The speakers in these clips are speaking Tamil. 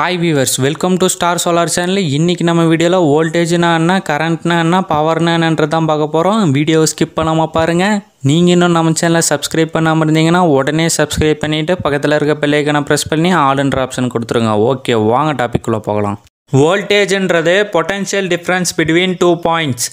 hi viewers welcome to star solar channel இன்றைக்கி நம்ம வீடியோவில் வோல்டேஜ்னா என்ன கரண்ட்னா என்ன பவர்னா என்னன்றது தான் பார்க்க போகிறோம் வீடியோவை ஸ்கிப் பண்ணாமல் பாருங்கள் நீங்கள் இன்னும் நம்ம சேனலை சப்ஸ்கிரைப் பண்ணாமல் இருந்தீங்கன்னா உடனே சப்ஸ்கிரைப் பண்ணிவிட்டு பக்கத்தில் இருக்க பெல்லைக்கனை ப்ரெஸ் பண்ணி ஆளுன்ற ஆப்ஷன் கொடுத்துருங்க ஓகே வாங்க டாபிக்குள்ளே போகலாம் வோல்டேஜ்ன்றது potential difference between two points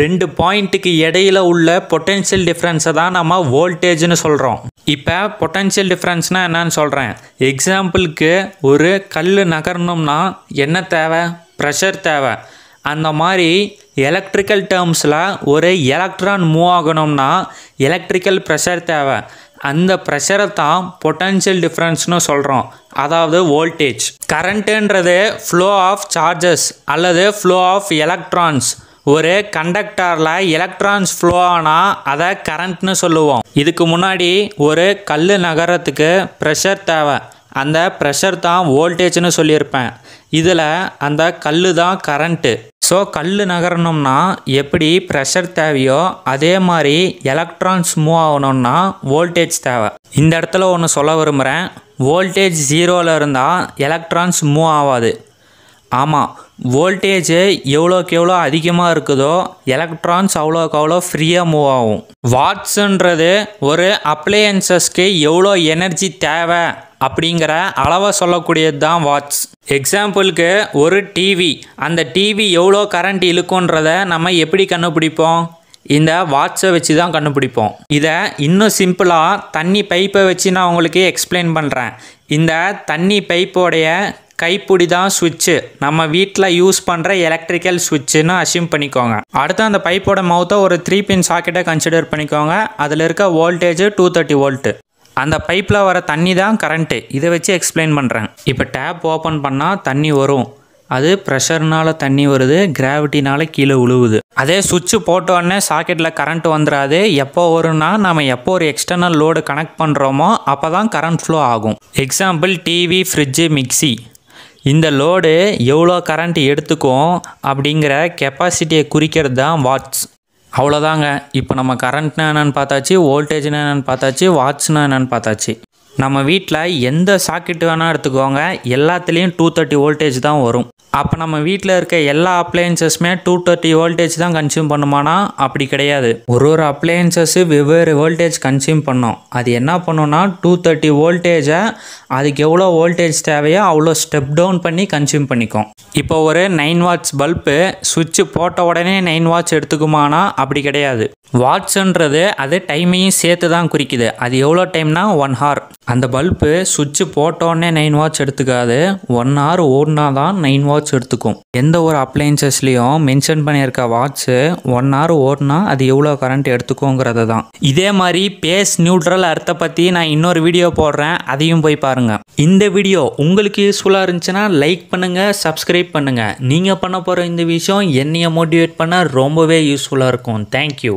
ரெண்டு பாயிண்ட்டுக்கு இடையில உள்ள பொட்டென்ஷியல் டிஃப்ரென்ஸை தான் நம்ம வோல்டேஜ்னு சொல்கிறோம் இப்போ பொட்டென்ஷியல் டிஃப்ரென்ஸ்னால் என்னன்னு சொல்கிறேன் எக்ஸாம்பிளுக்கு ஒரு கல் நகரணும்னா என்ன தேவை ப்ரெஷர் தேவை அந்த மாதிரி எலக்ட்ரிக்கல் டேர்ம்ஸில் ஒரு எலக்ட்ரான் மூவ் ஆகணும்னா எலக்ட்ரிக்கல் ப்ரெஷர் தேவை அந்த ப்ரெஷரை தான் பொட்டன்ஷியல் டிஃப்ரென்ஸ்னு சொல்கிறோம் அதாவது வோல்டேஜ் கரண்ட்டுன்றது ஃப்ளோ ஆஃப் சார்ஜஸ் அல்லது ஃப்ளோ ஆஃப் எலக்ட்ரான்ஸ் ஒரு கண்டக்டரில் எலக்ட்ரான்ஸ் ஃப்ளோ ஆனால் அதை கரண்ட்னு சொல்லுவோம் இதுக்கு முன்னாடி ஒரு கல் நகரத்துக்கு ப்ரெஷர் தேவை அந்த ப்ரெஷர் தான் வோல்டேஜ்னு சொல்லியிருப்பேன் இதில் அந்த கல் தான் கரண்ட்டு ஸோ கல் நகரணும்னா எப்படி ப்ரெஷர் தேவையோ அதே மாதிரி எலக்ட்ரான்ஸ் மூவ் ஆகணும்னா வோல்டேஜ் தேவை இந்த இடத்துல ஒன்று சொல்ல விரும்புகிறேன் வோல்டேஜ் ஜீரோவில் இருந்தால் எலக்ட்ரான்ஸ் மூவ் ஆகாது ஆமாம் வோல்டேஜ் எவ்வளோக்கு எவ்வளோ அதிகமாக இருக்குதோ எலக்ட்ரான்ஸ் அவ்வளோக்கு அவ்வளோ ஃப்ரீயாக மூவ் ஆகும் வாட்ஸுன்றது ஒரு அப்ளையன்சஸ்க்கு எவ்வளோ எனர்ஜி தேவை அப்படிங்கிற அளவை சொல்லக்கூடியது தான் வாட்ஸ் எக்ஸாம்பிளுக்கு ஒரு டிவி அந்த டிவி எவ்வளோ கரண்ட் இழுக்குன்றத நம்ம எப்படி கண்டுபிடிப்போம் இந்த வாட்ஸை வச்சு தான் கண்டுபிடிப்போம் இதை இன்னும் சிம்பிளாக தண்ணி பைப்பை வச்சு நான் உங்களுக்கு எக்ஸ்பிளைன் பண்ணுறேன் இந்த தண்ணி பைப்போடைய கைப்பிடி தான் சுவிட்சு நம்ம வீட்டில் யூஸ் பண்ணுற எலக்ட்ரிக்கல் சுவிட்சுன்னு அசியூம் பண்ணிக்கோங்க அடுத்து அந்த பைப்போட மவுத்தை ஒரு த்ரீ பின் சாக்கெட்டை கன்சிடர் பண்ணிக்கோங்க அதில் இருக்க வோல்டேஜ் டூ தேர்ட்டி வோல்ட்டு அந்த பைப்பில் வர தண்ணி தான் கரண்ட்டு இதை வச்சு எக்ஸ்பிளைன் பண்ணுறேன் இப்போ டேப் ஓப்பன் பண்ணால் தண்ணி வரும் அது ப்ரெஷர்னால் தண்ணி வருது கிராவிட்டினால் கீழே உழுவுது அதே சுவிட்சு போட்டோடனே சாக்கெட்டில் கரண்ட் வந்துடாது எப்போ வரும்னா நம்ம எப்போ ஒரு எக்ஸ்டர்னல் லோடு கனெக்ட் பண்ணுறோமோ அப்போ தான் கரண்ட் ஃப்ளோ ஆகும் எக்ஸாம்பிள் டிவி ஃப்ரிட்ஜு மிக்சி இந்த லோடு எவ்வளோ கரண்ட் எடுத்துக்கும் அப்படிங்கிற கெப்பாசிட்டியை குறிக்கிறது தான் வாட்ஸ் அவ்வளோதாங்க இப்போ நம்ம கரண்ட்னா என்னென்னு பார்த்தாச்சு வோல்டேஜ்னா என்னென்னு பார்த்தாச்சு வாட்ச்னா என்னென்னு பார்த்தாச்சு நம்ம வீட்டில் எந்த சாக்கெட்டு வேணால் எடுத்துக்கோங்க எல்லாத்துலேயும் டூ தேர்ட்டி வோல்டேஜ் தான் வரும் அப்போ நம்ம வீட்டில் இருக்க எல்லா அப்ளையன்சஸுமே டூ தேர்ட்டி வோல்டேஜ் தான் கன்சியூம் பண்ணுமானா அப்படி கிடையாது ஒரு ஒரு அப்ளையன்சஸ்ஸு வெவ்வேறு வோல்டேஜ் கன்சியூம் பண்ணோம் அது என்ன பண்ணோன்னா டூ தேர்ட்டி வோல்டேஜை அதுக்கு எவ்வளோ வோல்டேஜ் தேவையோ அவ்வளோ ஸ்டெப் டவுன் பண்ணி கன்சியூம் பண்ணிக்கும் இப்போ ஒரு நைன் வாட்ச் பல்பு சுவிட்சு போட்ட உடனே நைன் வாட்ச் எடுத்துக்குமானா அப்படி கிடையாது வாட்ஸ்ன்றது அது டைமையும் சேர்த்து தான் குறிக்குது அது எவ்வளோ டைம்னா ஒன் ஹார் அந்த பல்பு சுவிட்சு போட்டோடனே நைன் வாட்ச் எடுத்துக்காது ஒன் ஹவர் ஓடினா தான் நைன் வாட்ச் எடுத்துக்கும் எந்த ஒரு அப்ளைன்சஸ்லேயும் மென்ஷன் பண்ணியிருக்க வாட்ச்சு ஒன் ஹவர் ஓடினா அது எவ்வளோ கரண்ட் எடுத்துக்கோங்கிறது தான் இதே மாதிரி பேஸ் நியூட்ரல் அர்த்தை பற்றி நான் இன்னொரு வீடியோ போடுறேன் அதையும் போய் பாருங்கள் இந்த வீடியோ உங்களுக்கு யூஸ்ஃபுல்லாக இருந்துச்சுன்னா லைக் பண்ணுங்கள் சப்ஸ்கிரைப் பண்ணுங்கள் நீங்கள் பண்ண போகிற இந்த விஷயம் என்னையை மோட்டிவேட் பண்ண ரொம்பவே யூஸ்ஃபுல்லாக இருக்கும் தேங்க்யூ